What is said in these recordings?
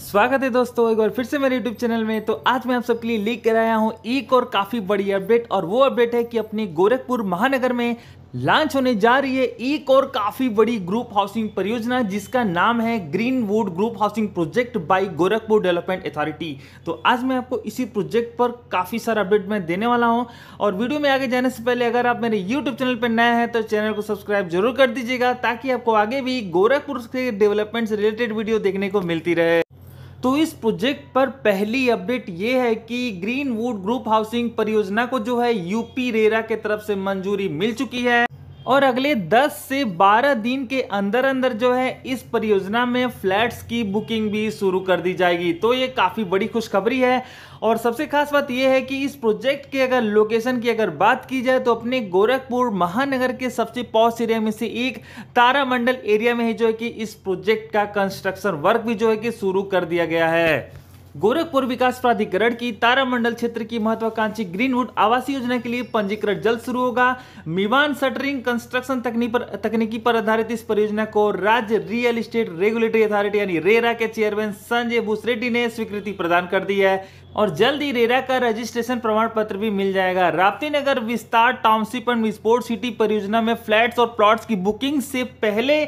स्वागत है दोस्तों एक बार फिर से मेरे YouTube चैनल में तो आज मैं आप सबके लिए लीक कर आया हूँ एक और काफ़ी बड़ी अपडेट और वो अपडेट है कि अपने गोरखपुर महानगर में लॉन्च होने जा रही है एक और काफ़ी बड़ी ग्रुप हाउसिंग परियोजना जिसका नाम है Green Wood Group Housing Project by Gorakhpur Development Authority तो आज मैं आपको इसी प्रोजेक्ट पर काफ़ी सारा अपडेट मैं देने वाला हूं और वीडियो में आगे जाने से पहले अगर आप मेरे यूट्यूब चैनल पर नए हैं तो चैनल को सब्सक्राइब जरूर कर दीजिएगा ताकि आपको आगे भी गोरखपुर के डेवलपमेंट से रिलेटेड वीडियो देखने को मिलती रहे तो इस प्रोजेक्ट पर पहली अपडेट ये है कि वुड ग्रुप हाउसिंग परियोजना को जो है यूपी रेरा के तरफ से मंजूरी मिल चुकी है और अगले 10 से 12 दिन के अंदर अंदर जो है इस परियोजना में फ्लैट्स की बुकिंग भी शुरू कर दी जाएगी तो ये काफ़ी बड़ी खुशखबरी है और सबसे खास बात यह है कि इस प्रोजेक्ट के अगर लोकेशन की अगर बात की जाए तो अपने गोरखपुर महानगर के सबसे पॉस एरिया में से एक तारामंडल एरिया में ही जो है कि इस प्रोजेक्ट का कंस्ट्रक्शन वर्क भी जो है कि शुरू कर दिया गया है गोरखपुर विकास प्राधिकरण की तारामंडल क्षेत्र की महत्वाकांक्षी ग्रीनवुड आवासीय योजना के लिए पंजीकरण जल्द शुरू होगा मिवान सटरिंग कंस्ट्रक्शन तकनीक पर तकनीकी पर आधारित इस परियोजना को राज्य रियल एस्टेट रेगुलेटरी अथॉरिटी यानी रेरा के चेयरमैन संजय भूसरेड्डी ने स्वीकृति प्रदान कर दी है और जल्द ही रेरा का रजिस्ट्रेशन प्रमाण पत्र भी मिल जाएगा राप्ती नगर विस्तार टाउनशिप एंड स्पोर्ट सिटी परियोजना में फ्लैट्स और प्लॉट्स की बुकिंग से पहले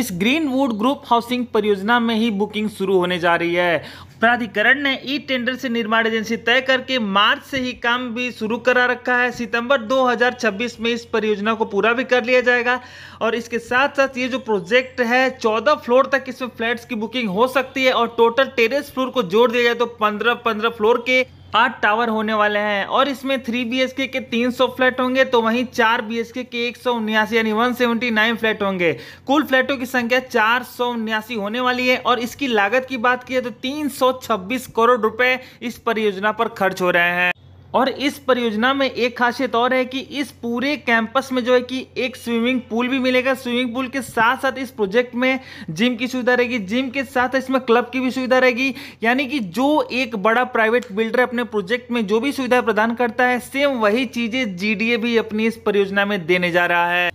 इस ग्रीन वुड ग्रुप हाउसिंग परियोजना में ही बुकिंग शुरू होने जा रही है प्राधिकरण ने ई टेंडर से निर्माण एजेंसी तय करके मार्च से ही काम भी शुरू करा रखा है सितंबर 2026 में इस परियोजना को पूरा भी कर लिया जाएगा और इसके साथ साथ ये जो प्रोजेक्ट है 14 फ्लोर तक इसमें फ्लैट्स की बुकिंग हो सकती है और टोटल टेरेस फ्लोर को जोड़ दिया जाए तो 15 15 फ्लोर के आठ टावर होने वाले हैं और इसमें थ्री बी एच के तीन सौ फ्लैट होंगे तो वहीं चार बी एच के एक सौ उन्यासी यानी वन सेवेंटी नाइन फ्लैट होंगे कुल फ्लैटों की संख्या चार सौ उन्यासी होने वाली है और इसकी लागत की बात की तो तीन सौ छब्बीस करोड़ रुपए इस परियोजना पर खर्च हो रहे हैं और इस परियोजना में एक खासियत और है कि इस पूरे कैंपस में जो है कि एक स्विमिंग पूल भी मिलेगा स्विमिंग पूल के साथ साथ इस प्रोजेक्ट में जिम की सुविधा रहेगी जिम के साथ इसमें क्लब की भी सुविधा रहेगी यानी कि जो एक बड़ा प्राइवेट बिल्डर अपने प्रोजेक्ट में जो भी सुविधा प्रदान करता है सेम वही चीज़ें जी भी अपनी इस परियोजना में देने जा रहा है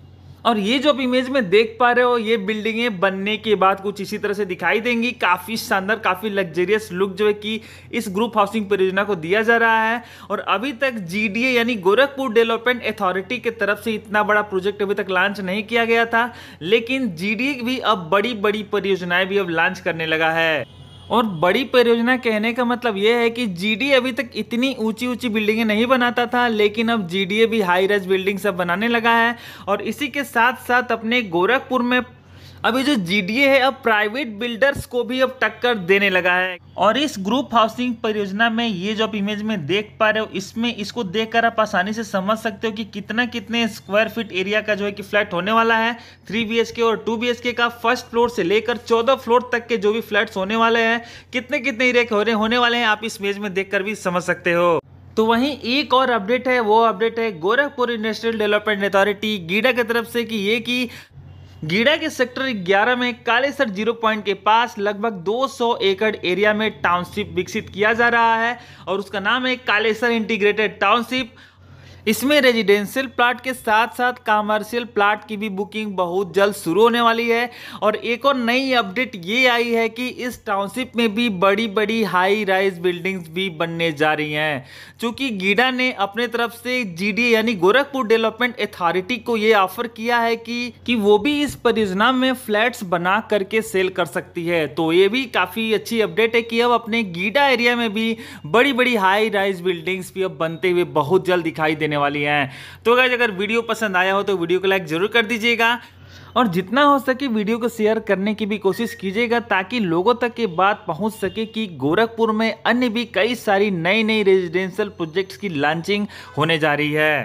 और ये जो आप इमेज में देख पा रहे हो ये बिल्डिंगें बनने के बाद कुछ इसी तरह से दिखाई देंगी काफ़ी शानदार काफ़ी लग्जरियस लुक जो है कि इस ग्रुप हाउसिंग परियोजना को दिया जा रहा है और अभी तक जीडीए यानी गोरखपुर डेवलपमेंट अथॉरिटी के तरफ से इतना बड़ा प्रोजेक्ट अभी तक लॉन्च नहीं किया गया था लेकिन जीडीए भी अब बड़ी बड़ी परियोजनाएं भी अब लॉन्च करने लगा है और बड़ी परियोजना कहने का मतलब यह है कि जी अभी तक इतनी ऊंची ऊंची बिल्डिंगें नहीं बनाता था लेकिन अब जी भी हाई रेज बिल्डिंग सब बनाने लगा है और इसी के साथ साथ अपने गोरखपुर में अब ये जो जी है अब प्राइवेट बिल्डर्स को भी अब टक्कर देने लगा है और इस ग्रुप हाउसिंग परियोजना में ये जो आप इमेज में देख पा रहे हो इसमें इसको देखकर आप आसानी से समझ सकते हो कि कितना कितने स्क्वायर फीट एरिया का जो है कि फ्लैट होने वाला है थ्री बी और टू बी का फर्स्ट फ्लोर से लेकर चौदह फ्लोर तक के जो भी फ्लैट होने वाले हैं कितने कितने एरिया के होने वाले हैं आप इस इमेज में देख भी समझ सकते हो तो वहीं एक और अपडेट है वो अपडेट है Gorakhpur Industrial Development Authority GIDA की तरफ से कि ये कि गीड़ा के सेक्टर 11 में कालेसर जीरो पॉइंट के पास लगभग 200 एकड़ एरिया में टाउनशिप विकसित किया जा रहा है और उसका नाम है कालेसर इंटीग्रेटेड टाउनशिप इसमें रेजिडेंशियल प्लाट के साथ साथ कमर्शियल प्लाट की भी बुकिंग बहुत जल्द शुरू होने वाली है और एक और नई अपडेट ये आई है कि इस टाउनशिप में भी बड़ी बड़ी हाई राइज बिल्डिंग्स भी बनने जा रही हैं चूँकि गीडा ने अपने तरफ से जी यानी गोरखपुर डेवलपमेंट अथॉरिटी को ये ऑफर किया है कि कि वो भी इस परियोजना में फ्लैट्स बना करके सेल कर सकती है तो ये भी काफ़ी अच्छी अपडेट है कि अब अपने गीडा एरिया में भी बड़ी बड़ी हाई राइज बिल्डिंग्स भी अब बनते हुए बहुत जल्द दिखाई देने देने वाली है तो गाइज अगर वीडियो पसंद आया हो तो वीडियो को लाइक ज़रूर कर दीजिएगा और जितना हो सके वीडियो को शेयर करने की भी कोशिश कीजिएगा ताकि लोगों तक ये बात पहुंच सके कि गोरखपुर में अन्य भी कई सारी नई नई रेजिडेंशियल प्रोजेक्ट्स की लॉन्चिंग होने जा रही है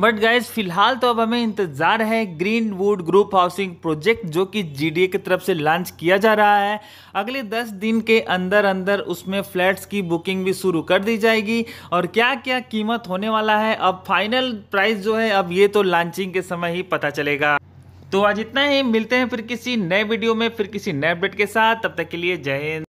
बट गाइज फिलहाल तो अब हमें इंतज़ार है Green Wood Group Housing Project जो कि जीडीए की तरफ से लॉन्च किया जा रहा है अगले दस दिन के अंदर अंदर उसमें फ्लैट्स की बुकिंग भी शुरू कर दी जाएगी और क्या क्या कीमत होने वाला है अब फाइनल प्राइस जो है अब ये तो लॉन्चिंग के समय ही पता चलेगा तो आज इतना ही मिलते हैं फिर किसी नए वीडियो में फिर किसी नए अपडेट के साथ तब तक के लिए जय हिंद